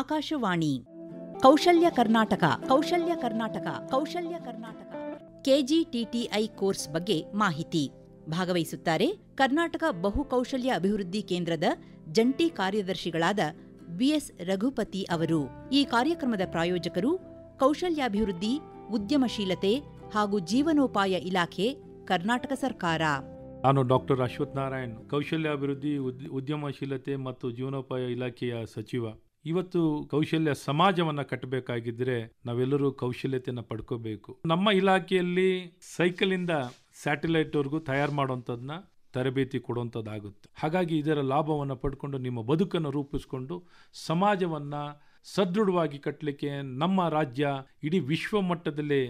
ಆಕಾಶವಾಣಿ ಕೌಶಲ್ಯ ಕರ್ನಾಟಕ ಕೌಶಲ್ಯ ಕರ್ನಾಟಕ ಕೌಶಲ್ಯ ಕರ್ನಾಟಕ ಕೆಜಿಟಿಟಿಐ ಕೋರ್ಸ್ ಬಗ್ಗೆ ಮಾಹಿತಿ ಭಾಗವಹಿಸುತ್ತಾರೆ ಕರ್ನಾಟಕ ಬಹುಕೌಶಲ್ಯ ಅಭಿವೃದ್ಧಿ ಕೇಂದ್ರದ ಜಂಟಿ ಕಾರ್ಯದರ್ಶಿಗಳಾದ ಬಿಎಸ್ ರಘುಪತಿ ಅವರು ಈ ಕಾರ್ಯಕ್ರಮದ ಪ್ರಾಯೋಜಕರು ಕೌಶಲ್ಯಾಭಿವೃದ್ಧಿ ಉದ್ಯಮಶೀಲತೆ ಹಾಗೂ ಜೀವನೋಪಾಯ ಇಲಾಖೆ ಕರ್ನಾಟಕ ಸರ್ಕಾರ ನಾನು ಡಾಕ್ಟರ್ ಅಶ್ವಥ್ ನಾರಾಯಣ್ ಕೌಶಲ್ಯಾಭಿವೃದ್ಧಿ ಉದ್ಯಮಶೀಲತೆ ಮತ್ತು ಜೀವನೋಪಾಯ ಇಲಾಖೆಯ ಸಚಿವ ಇವತ್ತು ಕೌಶಲ್ಯ ಸಮಾಜವನ್ನು ಕಟ್ಟಬೇಕಾಗಿದ್ದರೆ ನಾವೆಲ್ಲರೂ ಕೌಶಲ್ಯತೆಯನ್ನು ಪಡ್ಕೋಬೇಕು ನಮ್ಮ ಇಲಾಖೆಯಲ್ಲಿ ಸೈಕಲಿಂದ ಸ್ಯಾಟಲೈಟ್ವರೆಗೂ ತಯಾರು ಮಾಡೋವಂಥದ್ದನ್ನ ತರಬೇತಿ ಕೊಡುವಂಥದ್ದಾಗುತ್ತೆ ಹಾಗಾಗಿ ಇದರ ಲಾಭವನ್ನು ಪಡ್ಕೊಂಡು ನಿಮ್ಮ ಬದುಕನ್ನು ರೂಪಿಸಿಕೊಂಡು ಸಮಾಜವನ್ನು ಸದೃಢವಾಗಿ ಕಟ್ಟಲಿಕ್ಕೆ ನಮ್ಮ ರಾಜ್ಯ ಇಡೀ ವಿಶ್ವ ಮಟ್ಟದಲ್ಲಿ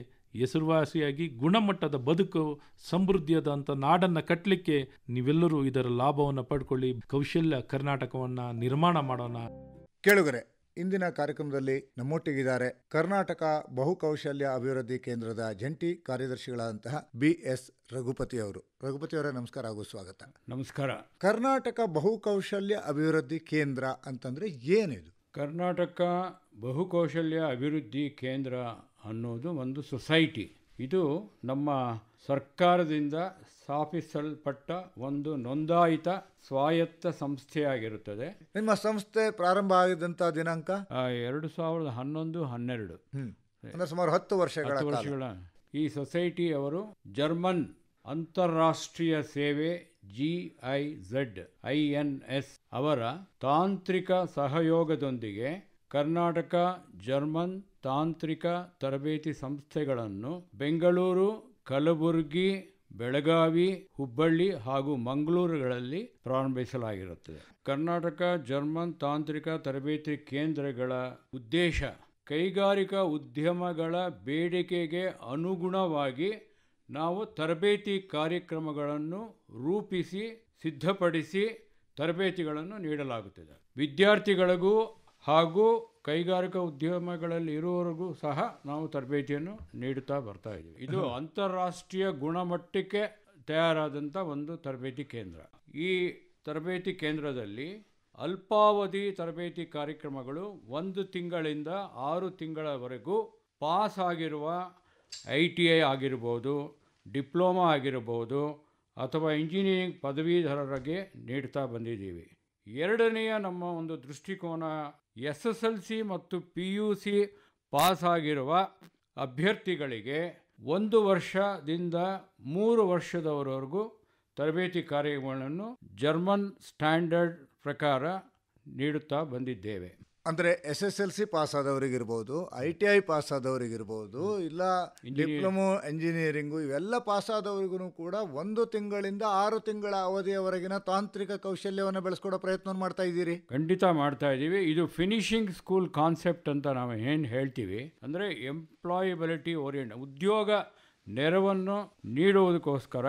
ಹೆಸರುವಾಸಿಯಾಗಿ ಗುಣಮಟ್ಟದ ಬದುಕು ಸಮೃದ್ಧಿಯಾದಂಥ ನಾಡನ್ನು ಕಟ್ಟಲಿಕ್ಕೆ ನೀವೆಲ್ಲರೂ ಇದರ ಲಾಭವನ್ನು ಪಡ್ಕೊಳ್ಳಿ ಕೌಶಲ್ಯ ಕರ್ನಾಟಕವನ್ನು ನಿರ್ಮಾಣ ಮಾಡೋಣ ಕೇಳುಗರೆ ಇಂದಿನ ಕಾರ್ಯಕ್ರಮದಲ್ಲಿ ನಮ್ಮೊಟ್ಟಿಗಿದ್ದಾರೆ ಕರ್ನಾಟಕ ಬಹುಕೌಶಲ್ಯ ಅಭಿವೃದ್ಧಿ ಕೇಂದ್ರದ ಜಂಟಿ ಕಾರ್ಯದರ್ಶಿಗಳಾದಂತಹ ಬಿ ಎಸ್ ರಘುಪತಿ ಅವರು ರಘುಪತಿ ಅವರ ನಮಸ್ಕಾರ ಹಾಗೂ ಸ್ವಾಗತ ನಮಸ್ಕಾರ ಕರ್ನಾಟಕ ಬಹುಕೌಶಲ್ಯ ಅಭಿವೃದ್ಧಿ ಕೇಂದ್ರ ಅಂತಂದ್ರೆ ಏನಿದು ಕರ್ನಾಟಕ ಬಹುಕೌಶಲ್ಯ ಅಭಿವೃದ್ಧಿ ಕೇಂದ್ರ ಅನ್ನೋದು ಒಂದು ಸೊಸೈಟಿ ಇದು ನಮ್ಮ ಸರ್ಕಾರದಿಂದ ಸ್ಥಾಪಿಸಲ್ಪಟ್ಟ ಒಂದು ನೋಂದಾಯಿತ ಸ್ವಾಯತ್ತ ಸಂಸ್ಥೆಯಾಗಿರುತ್ತದೆ ನಿಮ್ಮ ಸಂಸ್ಥೆ ಪ್ರಾರಂಭ ಆಗಿದಂತ ದಿನಾಂಕ ಎರಡು ಸಾವಿರದ ಹನ್ನೊಂದು ಹನ್ನೆರಡು ಸುಮಾರು ಹತ್ತು ವರ್ಷಗಳ ವರ್ಷಗಳ ಈ ಸೊಸೈಟಿ ಅವರು ಜರ್ಮನ್ ಅಂತಾರಾಷ್ಟ್ರೀಯ ಸೇವೆ G I Z I N S ಅವರ ತಾಂತ್ರಿಕ ಸಹಯೋಗದೊಂದಿಗೆ ಕರ್ನಾಟಕ ಜರ್ಮನ್ ತಾಂತ್ರಿಕ ತರಬೇತಿ ಸಂಸ್ಥೆಗಳನ್ನು ಬೆಂಗಳೂರು ಕಲಬುರಗಿ ಬೆಳಗಾವಿ ಹುಬ್ಬಳ್ಳಿ ಹಾಗೂ ಮಂಗಳೂರುಗಳಲ್ಲಿ ಪ್ರಾರಂಭಿಸಲಾಗಿರುತ್ತದೆ ಕರ್ನಾಟಕ ಜರ್ಮನ್ ತಾಂತ್ರಿಕ ತರಬೇತಿ ಕೇಂದ್ರಗಳ ಉದ್ದೇಶ ಕೈಗಾರಿಕಾ ಉದ್ಯಮಗಳ ಬೇಡಿಕೆಗೆ ಅನುಗುಣವಾಗಿ ನಾವು ತರಬೇತಿ ಕಾರ್ಯಕ್ರಮಗಳನ್ನು ರೂಪಿಸಿ ಸಿದ್ಧಪಡಿಸಿ ತರಬೇತಿಗಳನ್ನು ನೀಡಲಾಗುತ್ತದೆ ವಿದ್ಯಾರ್ಥಿಗಳಿಗೂ ಹಾಗೂ ಕೈಗಾರಿಕಾ ಉದ್ಯಮಗಳಲ್ಲಿ ಇರುವವರೆಗೂ ಸಹ ನಾವು ತರಬೇತಿಯನ್ನು ನೀಡುತ್ತಾ ಬರ್ತಾ ಇದ್ದೀವಿ ಇದು ಅಂತಾರಾಷ್ಟ್ರೀಯ ಗುಣಮಟ್ಟಕ್ಕೆ ತಯಾರಾದಂಥ ಒಂದು ತರಬೇತಿ ಕೇಂದ್ರ ಈ ತರಬೇತಿ ಕೇಂದ್ರದಲ್ಲಿ ಅಲ್ಪಾವಧಿ ತರಬೇತಿ ಕಾರ್ಯಕ್ರಮಗಳು ಒಂದು ತಿಂಗಳಿಂದ ಆರು ತಿಂಗಳವರೆಗೂ ಪಾಸ್ ಆಗಿರುವ ಐ ಟಿ ಐ ಆಗಿರ್ಬೋದು ಡಿಪ್ಲೊಮಾ ಆಗಿರಬಹುದು ಅಥವಾ ಇಂಜಿನಿಯರಿಂಗ್ ಪದವೀಧರರಿಗೆ ನೀಡ್ತಾ ಬಂದಿದ್ದೀವಿ ಎರಡನೆಯ ನಮ್ಮ ಒಂದು ದೃಷ್ಟಿಕೋನ ಎಸ್ ಎಸ್ ಎಲ್ ಸಿ ಮತ್ತು ಪಿ ಯು ಸಿ ಪಾಸ್ ಆಗಿರುವ ಅಭ್ಯರ್ಥಿಗಳಿಗೆ ಒಂದು ವರ್ಷದಿಂದ ಮೂರು ವರ್ಷದವರೆಗೂ ತರಬೇತಿ ಕಾರ್ಯಗಳನ್ನು ಜರ್ಮನ್ ಸ್ಟ್ಯಾಂಡರ್ಡ್ ಪ್ರಕಾರ ನೀಡುತ್ತಾ ಬಂದಿದ್ದೇವೆ ಅಂದರೆ S S L C pass ಆದವರಿಗಿರ್ಬೋದು ಐ ಟಿ ಐ ಪಾಸ್ ಆದವರಿಗಿರ್ಬೋದು ಇಲ್ಲ ಡಿಪ್ಲೊಮೊ ಎಂಜಿನಿಯರಿಂಗು ಇವೆಲ್ಲ ಪಾಸ್ ಆದವರಿಗೂ ಕೂಡ ಒಂದು ತಿಂಗಳಿಂದ ಆರು ತಿಂಗಳ ಅವಧಿಯವರೆಗಿನ ತಾಂತ್ರಿಕ ಕೌಶಲ್ಯವನ್ನು ಬೆಳೆಸ್ಕೊಡೋ ಪ್ರಯತ್ನ ಮಾಡ್ತಾ ಇದ್ದೀರಿ ಖಂಡಿತ ಮಾಡ್ತಾ ಇದ್ದೀವಿ ಇದು ಫಿನಿಶಿಂಗ್ ಸ್ಕೂಲ್ ಕಾನ್ಸೆಪ್ಟ್ ಅಂತ ನಾವು ಏನು ಹೇಳ್ತೀವಿ ಅಂದರೆ ಎಂಪ್ಲಾಯಬಿಲಿಟಿ ಓರಿಯೆಂಟ್ ಉದ್ಯೋಗ ನೆರವನ್ನು ನೀಡುವುದಕ್ಕೋಸ್ಕರ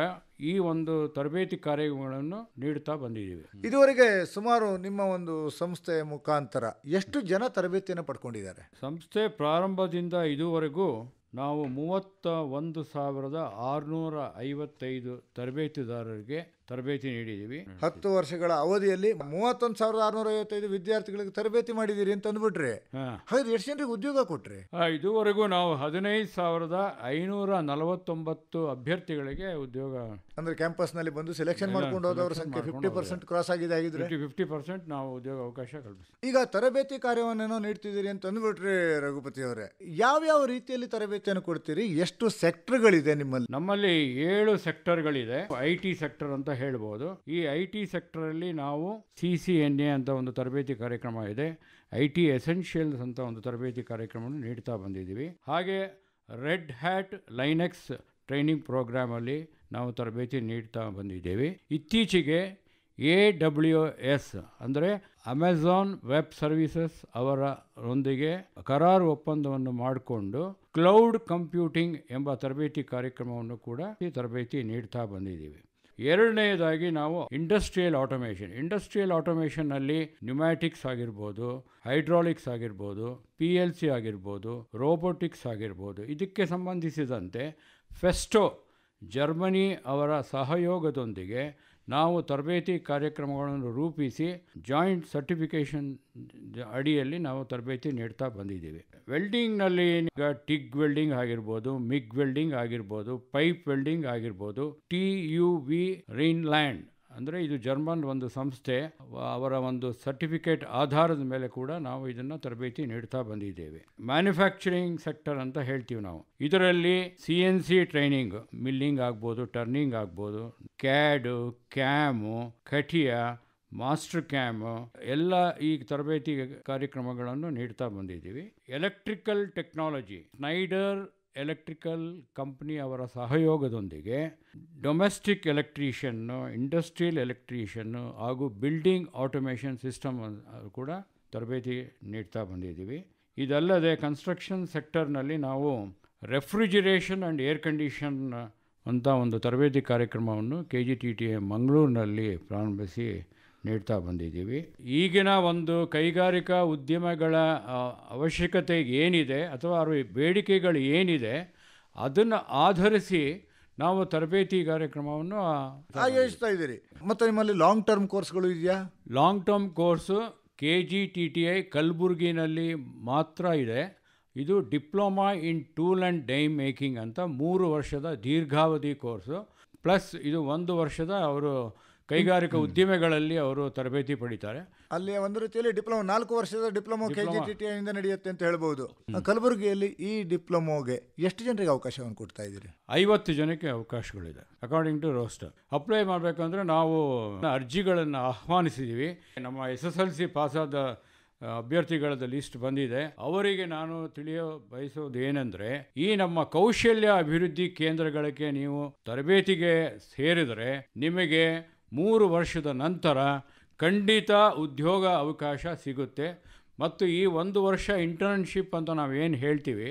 ಈ ಒಂದು ತರಬೇತಿ ಕಾರ್ಯಕ್ರಮಗಳನ್ನು ನೀಡುತ್ತಾ ಬಂದಿದ್ದೀವಿ ಇದುವರೆಗೆ ಸುಮಾರು ನಿಮ್ಮ ಒಂದು ಸಂಸ್ಥೆ ಮುಖಾಂತರ ಎಷ್ಟು ಜನ ತರಬೇತಿಯನ್ನು ಪಡ್ಕೊಂಡಿದ್ದಾರೆ ಸಂಸ್ಥೆ ಪ್ರಾರಂಭದಿಂದ ಇದುವರೆಗೂ ನಾವು ಮೂವತ್ತ ಒಂದು ಸಾವಿರದ ಆರುನೂರ ಐವತ್ತೈದು ತರಬೇತಿದಾರರಿಗೆ ತರಬೇತಿ ನೀಡಿದ್ದೀವಿ ಹತ್ತು ವರ್ಷಗಳ ಅವಧಿಯಲ್ಲಿ ಮೂವತ್ತೊಂದು ಸಾವಿರದ ಆರುನೂರ ಐವತ್ತೈದು ವಿದ್ಯಾರ್ಥಿಗಳಿಗೆ ತರಬೇತಿ ಮಾಡಿದ್ದೀರಿ ಅಂತ ಅಂದ್ಬಿಟ್ರೆ ಹಾಗಾದ್ರೆ ಎಷ್ಟು ಜನರಿಗೆ ಉದ್ಯೋಗ ಕೊಟ್ರಿ ಇದುವರೆಗೂ ನಾವು ಹದಿನೈದು ಸಾವಿರದ ಐನೂರ ನಲವತ್ತೊಂಬತ್ತು ಅಭ್ಯರ್ಥಿಗಳಿಗೆ ಉದ್ಯೋಗ ಅಂದರೆ ಕ್ಯಾಂಪಸ್ನಲ್ಲಿ ಬಂದು ಸೆಲೆಕ್ಷನ್ ಮಾಡ್ಕೊಂಡು ಹೋದವರ ಸಂಖ್ಯೆ ಫಿಫ್ಟಿ ಪರ್ಸೆಂಟ್ ಕ್ರಾಸ್ ಆಗಿದೆ ಆಗಿದ್ರೆ ಫಿಫ್ಟಿ ಪರ್ಸೆಂಟ್ ನಾವು ಉದ್ಯೋಗ ಅವಕಾಶ ಕಲ್ಪಿಸ್ತೀವಿ ಈಗ ತರಬೇತಿ ಕಾರ್ಯವನ್ನು ನೀಡ್ತಿದ್ದೀರಿ ಅಂತ ಅಂದ್ಬಿಟ್ರಿ ರಘುಪತಿ ಅವರೇ ಯಾವ್ಯಾವ ರೀತಿಯಲ್ಲಿ ತರಬೇತಿಯನ್ನು ಕೊಡ್ತೀರಿ ಎಷ್ಟು ಸೆಕ್ಟರ್ಗಳಿದೆ ನಿಮ್ಮಲ್ಲಿ ನಮ್ಮಲ್ಲಿ ಏಳು ಸೆಕ್ಟರ್ಗಳಿದೆ ಐ ಟಿ ಸೆಕ್ಟರ್ ಅಂತ ಹೇಳ್ಬೋದು ಈ ಐ ಟಿ ಸೆಕ್ಟರಲ್ಲಿ ನಾವು ಸಿ ಸಿ ಎನ್ ಎ ಅಂತ ಒಂದು ತರಬೇತಿ ಕಾರ್ಯಕ್ರಮ ಇದೆ ಐ ಟಿ ಎಸೆನ್ಷಿಯಲ್ಸ್ ಅಂತ ಒಂದು ತರಬೇತಿ ಕಾರ್ಯಕ್ರಮವನ್ನು ನೀಡ್ತಾ ಬಂದಿದ್ದೀವಿ ಹಾಗೆ ರೆಡ್ ಹ್ಯಾಟ್ ಲೈನೆಕ್ಸ್ ಟ್ರೈನಿಂಗ್ ಪ್ರೋಗ್ರಾಮಲ್ಲಿ ನಾವು ತರಬೇತಿ ನೀಡ್ತಾ ಬಂದಿದ್ದೇವೆ ಇತ್ತೀಚೆಗೆ ಎ ಡಬ್ಲ್ಯೂ ಎಸ್ ಅಂದರೆ ಅಮೆಝಾನ್ ವೆಬ್ ಸರ್ವಿಸಸ್ ಅವರೊಂದಿಗೆ ಕರಾರು ಒಪ್ಪಂದವನ್ನು ಮಾಡಿಕೊಂಡು ಕ್ಲೌಡ್ ಕಂಪ್ಯೂಟಿಂಗ್ ಎಂಬ ತರಬೇತಿ ಕಾರ್ಯಕ್ರಮವನ್ನು ಕೂಡ ಈ ತರಬೇತಿ ನೀಡ್ತಾ ಬಂದಿದ್ದೀವಿ ಎರಡನೆಯದಾಗಿ ನಾವು ಇಂಡಸ್ಟ್ರಿಯಲ್ ಆಟೋಮೇಷನ್ ಇಂಡಸ್ಟ್ರಿಯಲ್ ಆಟೋಮೇಷನ್ನಲ್ಲಿ ನ್ಯೂಮ್ಯಾಟಿಕ್ಸ್ ಆಗಿರ್ಬೋದು ಹೈಡ್ರಾಲಿಕ್ಸ್ ಆಗಿರ್ಬೋದು ಪಿ ಎಲ್ ಸಿ ಆಗಿರ್ಬೋದು ರೋಬೋಟಿಕ್ಸ್ ಆಗಿರ್ಬೋದು ಇದಕ್ಕೆ ಸಂಬಂಧಿಸಿದಂತೆ ಫೆಸ್ಟೋ ಜರ್ಮನಿ ಅವರ ಸಹಯೋಗದೊಂದಿಗೆ ನಾವು ತರಬೇತಿ ಕಾರ್ಯಕ್ರಮಗಳನ್ನು ರೂಪಿಸಿ ಜಾಯಿಂಟ್ ಸರ್ಟಿಫಿಕೇಷನ್ ಅಡಿಯಲ್ಲಿ ನಾವು ತರಬೇತಿ ನೀಡ್ತಾ ಬಂದಿದ್ದೀವಿ ವೆಲ್ಡಿಂಗ್ನಲ್ಲಿ ಈಗ ಟಿಗ್ ವೆಲ್ಡಿಂಗ್ ಆಗಿರ್ಬೋದು ಮಿಗ್ ವೆಲ್ಡಿಂಗ್ ಆಗಿರ್ಬೋದು ಪೈಪ್ ವೆಲ್ಡಿಂಗ್ ಆಗಿರ್ಬೋದು ಟಿ ಯು ವಿ ರೈನ್ಲ್ಯಾಂಡ್ ಅಂದರೆ ಇದು ಜರ್ಮನ್ ಒಂದು ಸಂಸ್ಥೆ ಅವರ ಒಂದು ಸರ್ಟಿಫಿಕೇಟ್ ಆಧಾರದ ಮೇಲೆ ಕೂಡ ನಾವು ಇದನ್ನು ತರಬೇತಿ ನೀಡ್ತಾ ಬಂದಿದ್ದೇವೆ ಮ್ಯಾನುಫ್ಯಾಕ್ಚರಿಂಗ್ ಸೆಕ್ಟರ್ ಅಂತ ಹೇಳ್ತೀವಿ ನಾವು ಇದರಲ್ಲಿ C N C training milling ಆಗ್ಬೋದು ಟರ್ನಿಂಗ್ ಆಗ್ಬೋದು CAD CAM CATIA Mastercam ಎಲ್ಲ ಈ ತರಬೇತಿ ಕಾರ್ಯಕ್ರಮಗಳನ್ನು ನೀಡ್ತಾ ಬಂದಿದ್ದೀವಿ electrical technology Schneider electrical company ಅವರ ಸಹಯೋಗದೊಂದಿಗೆ ಡೊಮೆಸ್ಟಿಕ್ ಎಲೆಕ್ಟ್ರೀಷಿಯನ್ನು ಇಂಡಸ್ಟ್ರಿಯಲ್ ಎಲೆಕ್ಟ್ರೀಷಿಯನ್ನು ಹಾಗೂ ಬಿಲ್ಡಿಂಗ್ ಆಟೋಮೇಷನ್ ಸಿಸ್ಟಮ್ ಕೂಡ ತರಬೇತಿ ನೀಡ್ತಾ ಬಂದಿದ್ದೀವಿ ಇದಲ್ಲದೆ ಕನ್ಸ್ಟ್ರಕ್ಷನ್ ಸೆಕ್ಟರ್ನಲ್ಲಿ ನಾವು ರೆಫ್ರಿಜಿರೇಷನ್ ಆ್ಯಂಡ್ ಏರ್ ಕಂಡೀಷನ್ ಅಂತ ಒಂದು ತರಬೇತಿ ಕಾರ್ಯಕ್ರಮವನ್ನು ಕೆ ಜಿ ಟಿ ಟಿ ಮಂಗಳೂರಿನಲ್ಲಿ ಪ್ರಾರಂಭಿಸಿ ನೀಡ್ತಾ ಬಂದಿದ್ದೀವಿ ಈಗಿನ ಒಂದು ಕೈಗಾರಿಕಾ ಉದ್ಯಮಗಳ ಅವಶ್ಯಕತೆ ಏನಿದೆ ಅಥವಾ ಅವರ ಬೇಡಿಕೆಗಳು ಏನಿದೆ ಅದನ್ನು ಆಧರಿಸಿ ನಾವು ತರಬೇತಿ ಕಾರ್ಯಕ್ರಮವನ್ನು ಆಯೋಜಿಸ್ತಾ ಇದ್ದೀರಿ ಮತ್ತು ನಿಮ್ಮಲ್ಲಿ ಲಾಂಗ್ ಟರ್ಮ್ ಕೋರ್ಸ್ಗಳು ಇದೆಯಾ long term course K G T T I ಕಲಬುರ್ಗಿನಲ್ಲಿ ಮಾತ್ರ ಇದೆ ಇದು diploma in tool and die making ಅಂತ ಮೂರು ವರ್ಷದ ದೀರ್ಘಾವಧಿ ಕೋರ್ಸು ಪ್ಲಸ್ ಇದು ಒಂದು ವರ್ಷದ ಅವರು ಕೈಗಾರಿಕಾ ಉದ್ದಿಮೆಗಳಲ್ಲಿ ಅವರು ತರಬೇತಿ ಪಡಿತಾರೆ ಅಲ್ಲಿ ಒಂದು ರೀತಿಯಲ್ಲಿ ಡಿಪ್ಲೊಮೊ ನಾಲ್ಕು ವರ್ಷದ ಡಿಪ್ಲೊಮೋ ಕೆ ಜಿ ನಡೆಯುತ್ತೆ ಅಂತ ಹೇಳ್ಬೋದು ಕಲಬುರಗಿಯಲ್ಲಿ ಈ ಡಿಪ್ಲೊಮೋಗೆ ಎಷ್ಟು ಜನರಿಗೆ ಅವಕಾಶವನ್ನು ಕೊಡ್ತಾ ಇದ್ದೀರಿ ಐವತ್ತು ಜನಕ್ಕೆ ಅವಕಾಶಗಳಿದೆ ಅಕಾರ್ಡಿಂಗ್ ಟು ರೋಸ್ಟರ್ ಅಪ್ಲೈ ಮಾಡಬೇಕಂದ್ರೆ ನಾವು ಅರ್ಜಿಗಳನ್ನು ಆಹ್ವಾನಿಸಿದ್ದೀವಿ ನಮ್ಮ ಎಸ್ ಎಸ್ ಎಲ್ ಸಿ ಪಾಸಾದ ಅಭ್ಯರ್ಥಿಗಳದ ಲಿಸ್ಟ್ ಬಂದಿದೆ ಅವರಿಗೆ ನಾನು ತಿಳಿಯೋ ಬಯಸೋದು ಏನಂದ್ರೆ ಈ ನಮ್ಮ ಕೌಶಲ್ಯ ಅಭಿವೃದ್ಧಿ ಕೇಂದ್ರಗಳಿಗೆ ನೀವು ತರಬೇತಿಗೆ ಸೇರಿದರೆ ನಿಮಗೆ ಮೂರು ವರ್ಷದ ನಂತರ ಖಂಡಿತ ಉದ್ಯೋಗ ಅವಕಾಶ ಸಿಗುತ್ತೆ ಮತ್ತು ಈ ಒಂದು ವರ್ಷ ಇಂಟರ್ನ್ಶಿಪ್ ಅಂತ ನಾವೇನು ಹೇಳ್ತೀವಿ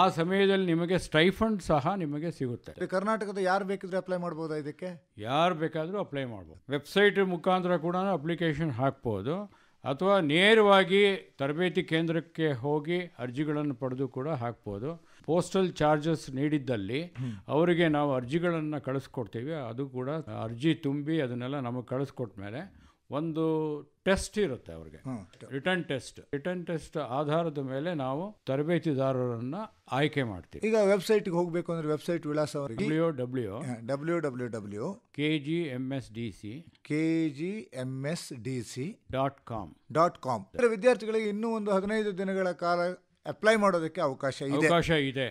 ಆ ಸಮಯದಲ್ಲಿ ನಿಮಗೆ ಸ್ಟೈಫಂಡ್ ಸಹ ನಿಮಗೆ ಸಿಗುತ್ತೆ ಕರ್ನಾಟಕದ ಯಾರು ಬೇಕಿದ್ರೆ ಅಪ್ಲೈ ಮಾಡ್ಬೋದಾ ಇದಕ್ಕೆ ಯಾರು ಬೇಕಾದರೂ ಅಪ್ಲೈ ಮಾಡ್ಬೋದು ವೆಬ್ಸೈಟ್ ಮುಖಾಂತರ ಕೂಡ ಅಪ್ಲಿಕೇಶನ್ ಹಾಕ್ಬೋದು ಅಥವಾ ನೇರವಾಗಿ ತರಬೇತಿ ಕೇಂದ್ರಕ್ಕೆ ಹೋಗಿ ಅರ್ಜಿಗಳನ್ನು ಪಡೆದು ಕೂಡ ಹಾಕ್ಬೋದು ಪೋಸ್ಟಲ್ ಚಾರ್ಜಸ್ ನೀಡಿದ್ದಲ್ಲಿ ಅವರಿಗೆ ನಾವು ಅರ್ಜಿಗಳನ್ನು ಕಳಿಸ್ಕೊಡ್ತೀವಿ ಅದು ಕೂಡ ಅರ್ಜಿ ತುಂಬಿ ಅದನ್ನೆಲ್ಲ ನಮಗೆ ಕಳಿಸ್ಕೊಟ್ಮೇಲೆ ಒಂದು ಟೆಸ್ಟ್ ಇರುತ್ತೆ ಅವ್ರಿಗೆ ರಿಟರ್ನ್ ಟೆಸ್ಟ್ ರಿಟರ್ನ್ ಟೆಸ್ಟ್ ಆಧಾರದ ಮೇಲೆ ನಾವು ತರಬೇತಿದಾರರನ್ನ ಆಯ್ಕೆ ಮಾಡ್ತೀವಿ ಈಗ ವೆಬ್ಸೈಟ್ ಹೋಗಬೇಕು ಅಂದ್ರೆ ವೆಬ್ಸೈಟ್ ವಿಳಾಸ W W W W W K G M S D C K G M S D C dot com dot com ವಿದ್ಯಾರ್ಥಿಗಳಿಗೆ ಇನ್ನೂ ಒಂದು ಹದಿನೈದು ದಿನಗಳ ಕಾಲ ಅಪ್ಲೈ ಮಾಡೋದಕ್ಕೆ ಅವಕಾಶ ಇದೆ ಅವಕಾಶ ಇದೆ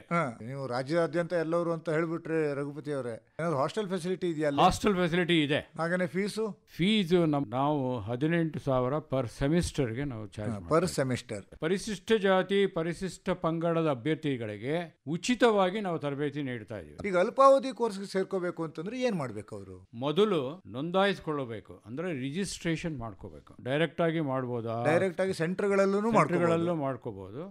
ನೀವು ರಾಜ್ಯದಾದ್ಯಂತ ಎಲ್ಲರೂ ಅಂತ ಹೇಳ್ಬಿಟ್ರೆ ರಘುಪತಿ ಅವರೇ ಏನಾದ್ರು ಹಾಸ್ಟೆಲ್ ಫೆಸಿಲಿಟಿ ಇದೆಯಲ್ಲ ಹಾಸ್ಟೆಲ್ ಫೆಸಿಲಿಟಿ ಇದೆ ಹಾಗೇನೆ ಫೀಸು ಫೀಸು ನಾವು ಹದಿನೆಂಟು ಸಾವಿರ ಪರ್ ಸೆಮಿಸ್ಟರ್ಗೆ ನಾವು ಚಾರ್ಜ್ ಪರ್ ಸೆಮಿಸ್ಟರ್ ಪರಿಶಿಷ್ಟ ಜಾತಿ ಪರಿಶಿಷ್ಟ ಪಂಗಡದ ಅಭ್ಯರ್ಥಿಗಳಿಗೆ ಉಚಿತವಾಗಿ ನಾವು ತರಬೇತಿ ನೀಡ್ತಾ ಇದೀವಿ ಈಗ ಅಲ್ಪಾವಧಿ ಕೋರ್ಸ್ಗೆ ಸೇರ್ಕೋಬೇಕು ಅಂತಂದ್ರೆ ಏನ್ ಮಾಡ್ಬೇಕು ಅವರು ಮೊದಲು ನೋಂದಾಯಿಸಿಕೊಳ್ಳಬೇಕು ಅಂದ್ರೆ ರಿಜಿಸ್ಟ್ರೇಷನ್ ಮಾಡ್ಕೋಬೇಕು ಡೈರೆಕ್ಟ್ ಆಗಿ ಮಾಡ್ಬೋದಾ ಡೈರೆಕ್ಟ್ ಆಗಿ ಸೆಂಟರ್ಗಳಲ್ಲೂ ಸೆಂಟರ್ಗಳಲ್ಲೂ ಮಾಡ್ಕೋಬಹುದು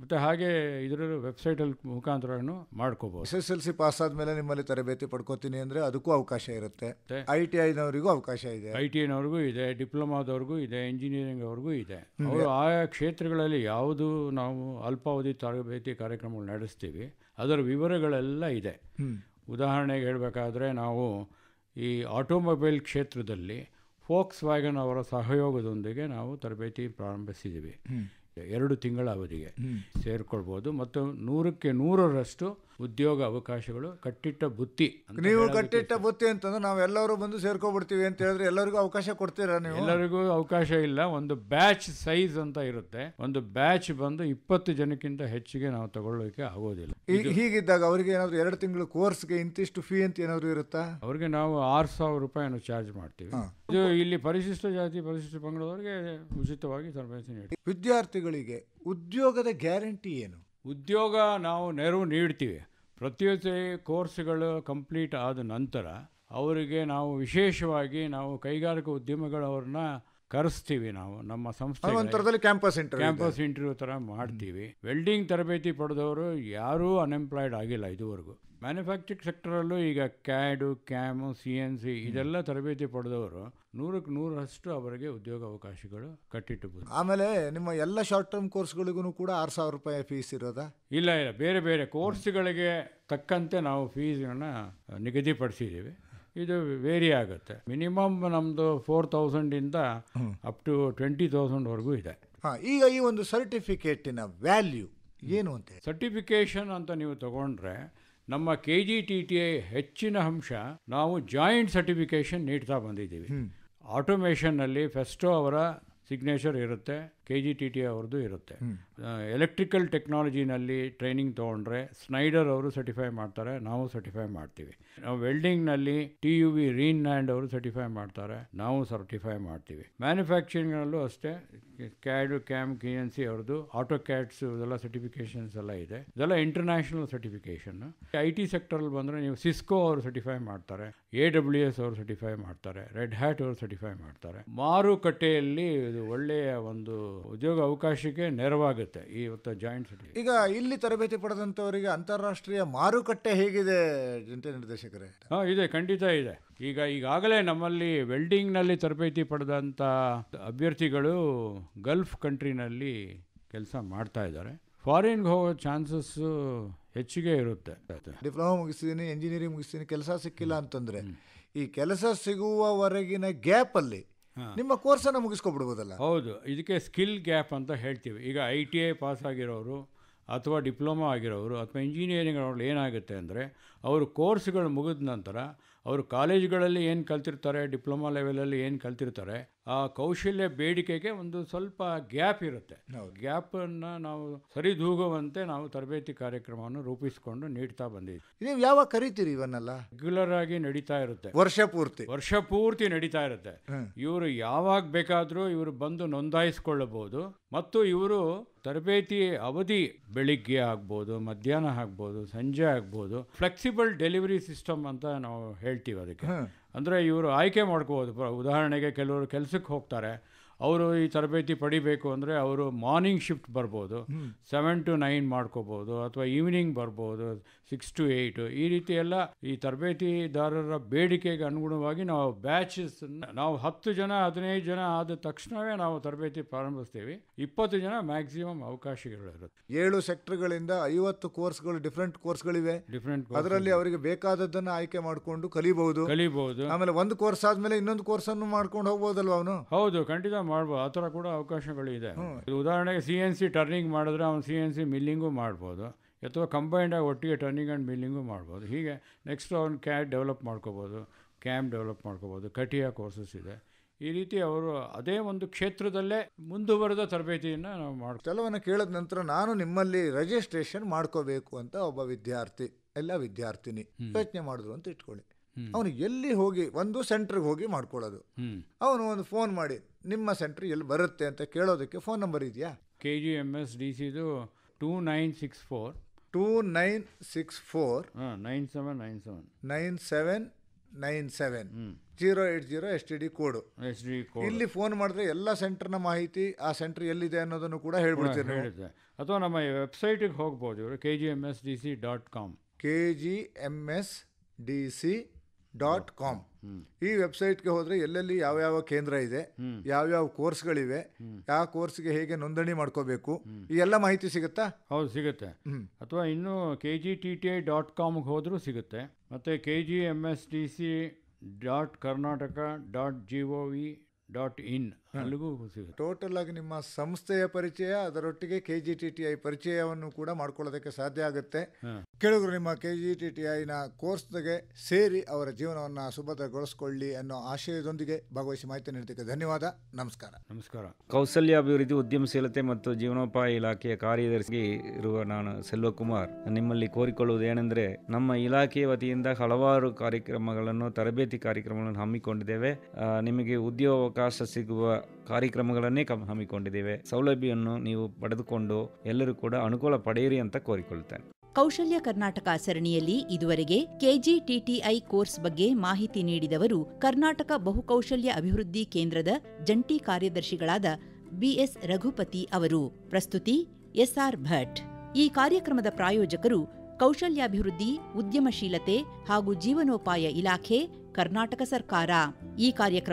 ಮತ್ತು ಹಾಗೆ ಇದರ ವೆಬ್ಸೈಟಲ್ಲಿ ಮುಖಾಂತರ ಮಾಡ್ಕೋಬೋದು S S L C pass ಆದಮೇಲೆ ನಿಮ್ಮಲ್ಲಿ ತರಬೇತಿ ಪಡ್ಕೋತೀನಿ ಅಂದರೆ ಅದಕ್ಕೂ ಅವಕಾಶ ಇರುತ್ತೆ ಐ ಟಿ ಐನವರಿಗೂ ಅವಕಾಶ ಇದೆ ಐ ಟಿ ಐನವ್ರಿಗೂ ಇದೆ ಡಿಪ್ಲೊಮಾದವ್ರಿಗೂ ಇದೆ ಇಂಜಿನಿಯರಿಂಗ್ ಅವ್ರಿಗೂ ಇದೆ ಅವರು ಆಯಾ ಕ್ಷೇತ್ರಗಳಲ್ಲಿ ಯಾವುದು ನಾವು ಅಲ್ಪಾವಧಿ ತರಬೇತಿ ಕಾರ್ಯಕ್ರಮಗಳು ನಡೆಸ್ತೀವಿ ಅದರ ವಿವರಗಳೆಲ್ಲ ಇದೆ ಉದಾಹರಣೆಗೆ ಹೇಳಬೇಕಾದ್ರೆ ನಾವು ಈ ಆಟೋಮೊಬೈಲ್ ಕ್ಷೇತ್ರದಲ್ಲಿ ಫೋಕ್ಸ್ ವ್ಯಾಗನ್ ಅವರ ಸಹಯೋಗದೊಂದಿಗೆ ನಾವು ತರಬೇತಿ ಪ್ರಾರಂಭಿಸಿದ್ದೀವಿ ಎರಡು ತಿಂಗಳ ಅವಧಿಗೆ ಸೇರಿಕೊಳ್ಬೋದು ಮತ್ತು ನೂರಕ್ಕೆ ನೂರರಷ್ಟು ಉದ್ಯೋಗ ಅವಕಾಶಗಳು ಕಟ್ಟಿಟ್ಟ ಬುತ್ತಿ ನೀವು ಕಟ್ಟಿಟ್ಟ ಬುತ್ತಿ ಅಂತಂದ್ರೆ ನಾವು ಎಲ್ಲರೂ ಬಂದು ಸೇರ್ಕೊಬಿಡ್ತೀವಿ ಅಂತ ಹೇಳಿದ್ರೆ ಎಲ್ಲರಿಗೂ ಅವಕಾಶ ಕೊಡ್ತೀರಾ ನೀವು ಎಲ್ಲರಿಗೂ ಅವಕಾಶ ಇಲ್ಲ ಒಂದು ಬ್ಯಾಚ್ ಸೈಜ್ ಅಂತ ಇರುತ್ತೆ ಒಂದು ಬ್ಯಾಚ್ ಬಂದು ಇಪ್ಪತ್ತು ಜನಕ್ಕಿಂತ ಹೆಚ್ಚಿಗೆ ನಾವು ತಗೊಳ್ಳೋಕೆ ಆಗೋದಿಲ್ಲ ಹೀಗಿದ್ದಾಗ ಅವರಿಗೆ ಏನಾದ್ರು ಎರಡು ತಿಂಗಳು ಕೋರ್ಸ್ಗೆ ಇಂತಿಷ್ಟು ಫೀ ಅಂತ ಏನಾದ್ರು ಇರುತ್ತಾ ಅವ್ರಿಗೆ ನಾವು ಆರ್ ಸಾವಿರ ರೂಪಾಯಿ ಚಾರ್ಜ್ ಮಾಡ್ತೀವಿ ಇದು ಇಲ್ಲಿ ಪರಿಶಿಷ್ಟ ಜಾತಿ ಪರಿಶಿಷ್ಟ ಪಂಗಡದವರಿಗೆ ಉಚಿತವಾಗಿ ತರಬೇತಿ ನೀಡಿ ವಿದ್ಯಾರ್ಥಿಗಳಿಗೆ ಉದ್ಯೋಗದ ಗ್ಯಾರಂಟಿ ಏನು ಉದ್ಯೋಗ ನಾವು ನೆರವು ನೀಡ್ತೀವಿ ಪ್ರತಿಯೊಂದು ಕೋರ್ಸ್ಗಳು ಕಂಪ್ಲೀಟ್ ಆದ ನಂತರ ಅವರಿಗೆ ನಾವು ವಿಶೇಷವಾಗಿ ನಾವು ಕೈಗಾರಿಕಾ ಉದ್ಯಮಗಳವ್ರನ್ನ ಕರೆಸ್ತೀವಿ ನಾವು ನಮ್ಮ ಸಂಸ್ಥೆ ಕ್ಯಾಂಪಸ್ ಇಂಟರ್ವ್ಯೂ ಕ್ಯಾಂಪಸ್ ಇಂಟರ್ವ್ಯೂ ಥರ ಮಾಡ್ತೀವಿ ವೆಲ್ಡಿಂಗ್ ತರಬೇತಿ ಪಡೆದವರು ಯಾರೂ ಅನ್ಎಂಪ್ಲಾಯ್ಡ್ ಆಗಿಲ್ಲ ಇದುವರೆಗೂ ಮ್ಯಾನುಫ್ಯಾಕ್ಚರಿಂಗ್ ಸೆಕ್ಟರಲ್ಲೂ ಈಗ CAD CAM C N C ಇದೆಲ್ಲ ತರಬೇತಿ ಪಡೆದವರು ನೂರಕ್ಕೆ ನೂರಷ್ಟು ಅವರಿಗೆ ಉದ್ಯೋಗ ಅವಕಾಶಗಳು ಕಟ್ಟಿಟ್ಟು ಆಮೇಲೆ ನಿಮ್ಮ ಎಲ್ಲ ಶಾರ್ಟ್ ಟರ್ಮ್ ಕೋರ್ಸ್ಗಳಿಗೂ ಕೂಡ ಆರು ಸಾವಿರ ರೂಪಾಯಿ ಫೀಸ್ ಇರೋದಾ ಇಲ್ಲ ಇಲ್ಲ ಬೇರೆ ಬೇರೆ ಕೋರ್ಸ್ಗಳಿಗೆ ತಕ್ಕಂತೆ ನಾವು ಫೀಸ್ಗಳನ್ನ ನಿಗದಿಪಡಿಸಿದ್ದೀವಿ ಇದು ವೇರಿ ಆಗುತ್ತೆ ಮಿನಿಮಮ್ ನಮ್ಮದು ಫೋರ್ ತೌಸಂಡಿಂದ ಅಪ್ ಟು ಟ್ವೆಂಟಿ ತೌಸಂಡ್ವರೆಗೂ ಇದೆ ಹಾಂ ಈಗ ಈ ಒಂದು ಸರ್ಟಿಫಿಕೇಟಿನ ವ್ಯಾಲ್ಯೂ ಏನು ಅಂತ ಸರ್ಟಿಫಿಕೇಷನ್ ಅಂತ ನೀವು ತಗೊಂಡ್ರೆ ನಮ್ಮ K G T T I ಹೆಚ್ಚಿನ ಅಂಶ ನಾವು ಜಾಯಿಂಟ್ ಸರ್ಟಿಫಿಕೇಶನ್ ನೀಡ್ತಾ ಬಂದಿದ್ದೀವಿ ಆಟೋಮೇಷನ್ನಲ್ಲಿ ಫೆಸ್ಟೋ ಅವರ ಸಿಗ್ನೇಚರ್ ಇರುತ್ತೆ ಕೆ ಜಿ ಟಿ ಟಿ ಅವ್ರದ್ದು ಇರುತ್ತೆ ಎಲೆಕ್ಟ್ರಿಕಲ್ ಟೆಕ್ನಾಲಜಿನಲ್ಲಿ ಟ್ರೈನಿಂಗ್ ತೊಗೊಂಡ್ರೆ ಸ್ನೈಡರ್ ಅವರು ಸರ್ಟಿಫೈ ಮಾಡ್ತಾರೆ ನಾವು ಸರ್ಟಿಫೈ ಮಾಡ್ತೀವಿ ನಾವು ವೆಲ್ಡಿಂಗ್ನಲ್ಲಿ T U V Rheinland ಅವರು ಸರ್ಟಿಫೈ ಮಾಡ್ತಾರೆ ನಾವು ಸರ್ಟಿಫೈ ಮಾಡ್ತೀವಿ ಮ್ಯಾನುಫ್ಯಾಕ್ಚರಿಂಗ್ನಲ್ಲೂ ಅಷ್ಟೇ CAD CAM K N C ಅವ್ರದ್ದು ಆಟೋ ಕ್ಯಾಟ್ಸ್ ಇದೆಲ್ಲ ಸರ್ಟಿಫಿಕೇಷನ್ಸ್ ಎಲ್ಲ ಇದೆ ಇದೆಲ್ಲ ಇಂಟರ್ನ್ಯಾಷನಲ್ ಸರ್ಟಿಫಿಕೇಷನ್ ಐ ಟಿ ಸೆಕ್ಟರಲ್ಲಿ ಬಂದರೆ ನೀವು ಸಿಸ್ಕೋ ಅವರು ಸರ್ಟಿಫೈ ಮಾಡ್ತಾರೆ ಎ ಡಬ್ಲ್ಯೂ ಎಸ್ ಅವರು ಸರ್ಟಿಫೈ ಮಾಡ್ತಾರೆ ರೆಡ್ ಹ್ಯಾಟ್ ಅವರು ಸರ್ಟಿಫೈ ಮಾಡ್ತಾರೆ ಮಾರುಕಟ್ಟೆಯಲ್ಲಿ ಇದು ಒಳ್ಳೆಯ ಒಂದು ಉದ್ಯೋಗ ಅವಕಾಶಕ್ಕೆ ನೆರವಾಗುತ್ತೆ ಆಗುತ್ತೆ ಜಾಯಿಂಟ್ ಸಿಟಿ ಈಗ ಇಲ್ಲಿ ತರಬೇತಿ ಪಡೆದಂಥವರಿಗೆ ಅಂತಾರಾಷ್ಟ್ರೀಯ ಮಾರುಕಟ್ಟೆ ಹೇಗಿದೆ ಜಂಟಿ ನಿರ್ದೇಶಕರೇ ಹಾಂ ಇದೆ ಖಂಡಿತ ಇದೆ ಈಗ ಈಗಾಗಲೇ ನಮ್ಮಲ್ಲಿ ವೆಲ್ಡಿಂಗ್ನಲ್ಲಿ ತರಬೇತಿ ಪಡೆದಂಥ ಅಭ್ಯರ್ಥಿಗಳು ಗಲ್ಫ್ ಕಂಟ್ರಿನಲ್ಲಿ ಕೆಲಸ ಮಾಡ್ತಾ ಇದ್ದಾರೆ ಫಾರಿನ್ಗೆ ಹೋಗೋ ಚಾನ್ಸಸ್ಸು ಹೆಚ್ಚಿಗೆ ಇರುತ್ತೆ ಡಿಪ್ಲೊಮಾ ಮುಗಿಸ್ತೀನಿ ಇಂಜಿನಿಯರಿಂಗ್ ಮುಗಿಸ್ತೀನಿ ಕೆಲಸ ಸಿಕ್ಕಿಲ್ಲ ಅಂತಂದರೆ ಈ ಕೆಲಸ ಸಿಗುವವರೆಗಿನ ಗ್ಯಾಪಲ್ಲಿ ನಿಮ್ಮ ಕೋರ್ಸನ್ನು ಮುಗಿಸ್ಕೊಬಿಡ್ಬೋದಲ್ಲ ಹೌದು ಇದಕ್ಕೆ ಸ್ಕಿಲ್ ಗ್ಯಾಪ್ ಅಂತ ಹೇಳ್ತೀವಿ ಈಗ ಐ ಟಿ ಐ ಪಾಸ್ ಆಗಿರೋರು ಅಥವಾ ಡಿಪ್ಲೊಮಾ ಆಗಿರೋರು ಅಥವಾ ಇಂಜಿನಿಯರಿಂಗ್ ಅವ್ರಲ್ಲಿ ಏನಾಗುತ್ತೆ ಅಂದರೆ ಅವರು ಕೋರ್ಸ್ಗಳು ಮುಗಿದ ನಂತರ ಅವರು ಕಾಲೇಜ್ಗಳಲ್ಲಿ ಏನು ಕಲ್ತಿರ್ತಾರೆ ಡಿಪ್ಲೊಮಾ ಲೆವೆಲಲ್ಲಿ ಏನು ಕಲ್ತಿರ್ತಾರೆ ಆ ಕೌಶಲ್ಯ ಬೇಡಿಕೆಗೆ ಒಂದು ಸ್ವಲ್ಪ ಗ್ಯಾಪ್ ಇರುತ್ತೆ ಗ್ಯಾಪನ್ನು ನಾವು ಸರಿದೂಗುವಂತೆ ನಾವು ತರಬೇತಿ ಕಾರ್ಯಕ್ರಮವನ್ನು ರೂಪಿಸಿಕೊಂಡು ನೀಡ್ತಾ ಬಂದಿದ್ದೀವಿ ನೀವು ಯಾವಾಗ ಕರಿತೀರಿ ಇವನ್ನೆಲ್ಲ ರೆಗ್ಯುಲರ್ ಆಗಿ ನಡೀತಾ ಇರುತ್ತೆ ವರ್ಷ ಪೂರ್ತಿ ವರ್ಷ ಪೂರ್ತಿ ನಡೀತಾ ಇರುತ್ತೆ ಇವರು ಯಾವಾಗ ಬೇಕಾದರೂ ಇವರು ಬಂದು ನೋಂದಾಯಿಸಿಕೊಳ್ಳಬಹುದು ಮತ್ತು ಇವರು ತರಬೇತಿ ಅವಧಿ ಬೆಳಿಗ್ಗೆ ಆಗ್ಬೋದು ಮಧ್ಯಾಹ್ನ ಆಗ್ಬೋದು ಸಂಜೆ ಆಗ್ಬೋದು ಫ್ಲೆಕ್ಸಿಬಲ್ ಡೆಲಿವರಿ ಸಿಸ್ಟಮ್ ಅಂತ ನಾವು ಹೇಳ್ತೀವಿ ಅದಕ್ಕೆ ಅಂದರೆ ಇವರು ಆಯ್ಕೆ ಮಾಡ್ಕೋಬೋದು ಉದಾಹರಣೆಗೆ ಕೆಲವರು ಕೆಲಸಕ್ಕೆ ಹೋಗ್ತಾರೆ ಅವರು ಈ ತರಬೇತಿ ಪಡಿಬೇಕು ಅಂದರೆ ಅವರು ಮಾರ್ನಿಂಗ್ ಶಿಫ್ಟ್ ಬರ್ಬೋದು ಸೆವೆನ್ ಟು ನೈನ್ ಮಾಡ್ಕೋಬೋದು ಅಥವಾ ಈವ್ನಿಂಗ್ ಬರ್ಬೋದು ಸಿಕ್ಸ್ ಟು ಏಯ್ಟ್ ಈ ರೀತಿ ಈ ತರಬೇತಿದಾರರ ಬೇಡಿಕೆಗೆ ಅನುಗುಣವಾಗಿ ನಾವು ಬ್ಯಾಚಸ್ ನಾವು ಹತ್ತು ಜನ ಹದಿನೈದು ಜನ ಆದ ತಕ್ಷಣವೇ ನಾವು ತರಬೇತಿ ಪ್ರಾರಂಭಿಸ್ತೇವೆ ಇಪ್ಪತ್ತು ಜನ ಮ್ಯಾಕ್ಸಿಮಮ್ ಅವಕಾಶಗಳಿರುತ್ತೆ ಏಳು ಸೆಕ್ಟರ್ಗಳಿಂದ ಐವತ್ತು ಕೋರ್ಸ್ಗಳು ಡಿಫ್ರೆಂಟ್ ಕೋರ್ಸ್ಗಳಿವೆ ಡಿಫ್ರೆಂಟ್ ಅದರಲ್ಲಿ ಅವರಿಗೆ ಬೇಕಾದದ್ದನ್ನು ಆಯ್ಕೆ ಮಾಡಿಕೊಂಡು ಕಲಿಬಹುದು ಕಲಿಬಹುದು ಆಮೇಲೆ ಒಂದು ಕೋರ್ಸ್ ಆದ್ಮೇಲೆ ಇನ್ನೊಂದು ಕೋರ್ಸ್ ಅನ್ನು ಮಾಡ್ಕೊಂಡು ಹೋಗ್ಬೋದಲ್ವ ಅವನು ಹೌದು ಖಂಡಿತ ಮಾಡ್ಬೋದು ಆ ಥರ ಕೂಡ ಇದೆ ಉದಾಹರಣೆಗೆ ಸಿ ಎನ್ ಸಿ ಟರ್ನಿಂಗ್ ಮಾಡಿದ್ರೆ ಅವನು ಸಿ ಎನ್ ಸಿ ಮಿಲ್ಲಿಂಗು ಮಾಡ್ಬೋದು ಅಥವಾ ಕಂಬೈಂಡಾಗಿ ಒಟ್ಟಿಗೆ ಟರ್ನಿಂಗ್ ಆ್ಯಂಡ್ ಮಿಲ್ಲಿಂಗು ಮಾಡ್ಬೋದು ಹೀಗೆ ನೆಕ್ಸ್ಟ್ ಅವ್ನು ಕ್ಯಾಡ್ ಡೆವಲಪ್ ಮಾಡ್ಕೋಬೋದು ಕ್ಯಾಂಪ್ ಡೆವಲಪ್ ಮಾಡ್ಕೋಬೋದು ಕಟಿಯ ಕೋರ್ಸಸ್ ಇದೆ ಈ ರೀತಿ ಅವರು ಅದೇ ಒಂದು ಕ್ಷೇತ್ರದಲ್ಲೇ ಮುಂದುವರೆದ ತರಬೇತಿಯನ್ನು ನಾವು ಮಾಡ ಕೆಲವನ್ನು ಕೇಳಿದ ನಂತರ ನಾನು ನಿಮ್ಮಲ್ಲಿ ರಜಿಸ್ಟ್ರೇಷನ್ ಮಾಡ್ಕೋಬೇಕು ಅಂತ ಒಬ್ಬ ವಿದ್ಯಾರ್ಥಿ ಎಲ್ಲ ವಿದ್ಯಾರ್ಥಿನಿ ಪ್ರಯತ್ನ ಮಾಡಿದ್ರು ಅಂತ ಇಟ್ಕೊಳ್ಳಿ ಅವನು ಎಲ್ಲಿ ಹೋಗಿ ಒಂದು ಸೆಂಟ್ರಿಗೆ ಹೋಗಿ ಮಾಡ್ಕೊಳ್ಳೋದು ಅವನು ಒಂದು ಫೋನ್ ಮಾಡಿ ನಿಮ್ಮ ಸೆಂಟ್ರ್ ಎಲ್ಲಿ ಬರುತ್ತೆ ಅಂತ ಕೇಳೋದಕ್ಕೆ ಫೋನ್ ನಂಬರ್ ಇದೆಯಾ K G M S D ಸಿದು two nine six four two nine six four ಹಾಂ nine seven nine seven nine seven nine seven zero eight zero S T D code S D code ಇಲ್ಲಿ phone ಮಾಡಿದ್ರೆ ಎಲ್ಲ ಸೆಂಟರ್ನ ಮಾಹಿತಿ ಆ centre ಎಲ್ಲಿದೆ ಅನ್ನೋದನ್ನು ಕೂಡ ಹೇಳ್ಬಿಡ್ತೀರಿ ನೀವು ಅಥವಾ ನಮ್ಮ ವೆಬ್ಸೈಟಿಗೆ ಹೋಗ್ಬೋದು ಇವರು K G M S D C dot com K G M S D C dot com ಈ ವೆಬ್ಸೈಟ್ಗೆ ಹೋದರೆ ಎಲ್ಲೆಲ್ಲಿ ಯಾವ್ಯಾವ ಕೇಂದ್ರ ಇದೆ ಯಾವ್ಯಾವ ಕೋರ್ಸ್ಗಳಿವೆ ಯಾವ ಕೋರ್ಸ್ಗೆ ಹೇಗೆ ನೋಂದಣಿ ಮಾಡ್ಕೋಬೇಕು ಈ ಎಲ್ಲ ಮಾಹಿತಿ ಸಿಗುತ್ತಾ ಹೌದು ಸಿಗುತ್ತೆ ಅಥವಾ ಇನ್ನು K G T T I dot ಕಾಮ್ಗೆ ಹೋದರೂ ಸಿಗುತ್ತೆ ಮತ್ತು K G M S D C dot Karnataka dot G O V dot in ಅಲ್ಲಿಗೂ ಸಿಗುತ್ತೆ ಟೋಟಲ್ ಆಗಿ ನಿಮ್ಮ ಸಂಸ್ಥೆಯ ಪರಿಚಯ ಅದರೊಟ್ಟಿಗೆ K G T T I ಪರಿಚಯವನ್ನು ಕೂಡ ಮಾಡ್ಕೊಳ್ಳೋದಕ್ಕೆ ಸಾಧ್ಯ ಆಗುತ್ತೆ ಕೇಳಿದ್ರು ನಿಮ್ಮ ಕೆ ಜಿ ಟಿ ಟಿ ಐನ ಕೋರ್ಸ್ಗೆ ಸೇರಿ ಅವರ ಜೀವನವನ್ನು ಸುಭದ್ರಗೊಳಿಸ್ಕೊಳ್ಳಿ ಅನ್ನೋ ಆಶಯದೊಂದಿಗೆ ಭಾಗವಹಿಸಿ ಮಾಹಿತಿ ನೀಡೋದಕ್ಕೆ ಧನ್ಯವಾದ ನಮಸ್ಕಾರ ನಮಸ್ಕಾರ ಕೌಶಲ್ಯ ಅಭಿವೃದ್ಧಿ ಉದ್ಯಮಶೀಲತೆ ಮತ್ತು ಜೀವನೋಪಾಯ ಇಲಾಖೆಯ ಕಾರ್ಯದರ್ಶಿ ಇರುವ ನಾನು ಸೆಲ್ವಕುಮಾರ್ ನಿಮ್ಮಲ್ಲಿ ಕೋರಿಕೊಳ್ಳುವುದು ಏನೆಂದರೆ ನಮ್ಮ ಇಲಾಖೆಯ ವತಿಯಿಂದ ಹಲವಾರು ಕಾರ್ಯಕ್ರಮಗಳನ್ನು ತರಬೇತಿ ಕಾರ್ಯಕ್ರಮಗಳನ್ನು ಹಮ್ಮಿಕೊಂಡಿದ್ದೇವೆ ನಿಮಗೆ ಉದ್ಯೋಗಾವಕಾಶ ಸಿಗುವ ಕಾರ್ಯಕ್ರಮಗಳನ್ನೇ ಹಮ್ಮಿಕೊಂಡಿದ್ದೇವೆ ಸೌಲಭ್ಯವನ್ನು ನೀವು ಪಡೆದುಕೊಂಡು ಎಲ್ಲರೂ ಕೂಡ ಅನುಕೂಲ ಪಡೆಯಿರಿ ಅಂತ ಕೋರಿಕೊಳ್ತೇನೆ ಕೌಶಲ್ಯ ಕರ್ನಾಟಕ ಸರಣಿಯಲ್ಲಿ ಇದುವರೆಗೆ ಕೆಜಿಟಿಟಿಐ ಕೋರ್ಸ್ ಬಗ್ಗೆ ಮಾಹಿತಿ ನೀಡಿದವರು ಕರ್ನಾಟಕ ಬಹುಕೌಶಲ್ಯ ಅಭಿವೃದ್ಧಿ ಕೇಂದ್ರದ ಜಂಟಿ ಕಾರ್ಯದರ್ಶಿಗಳಾದ ಬಿಎಸ್ ರಘುಪತಿ ಅವರು ಪ್ರಸ್ತುತಿ ಎಸ್ಆರ್ ಭಟ್ ಈ ಕಾರ್ಯಕ್ರಮದ ಪ್ರಾಯೋಜಕರು ಕೌಶಲ್ಯಾಭಿವೃದ್ಧಿ ಉದ್ಯಮಶೀಲತೆ ಹಾಗೂ ಜೀವನೋಪಾಯ ಇಲಾಖೆ ಕರ್ನಾಟಕ ಸರ್ಕಾರ ಈ ಕಾರ್ಯಕ್ರಮ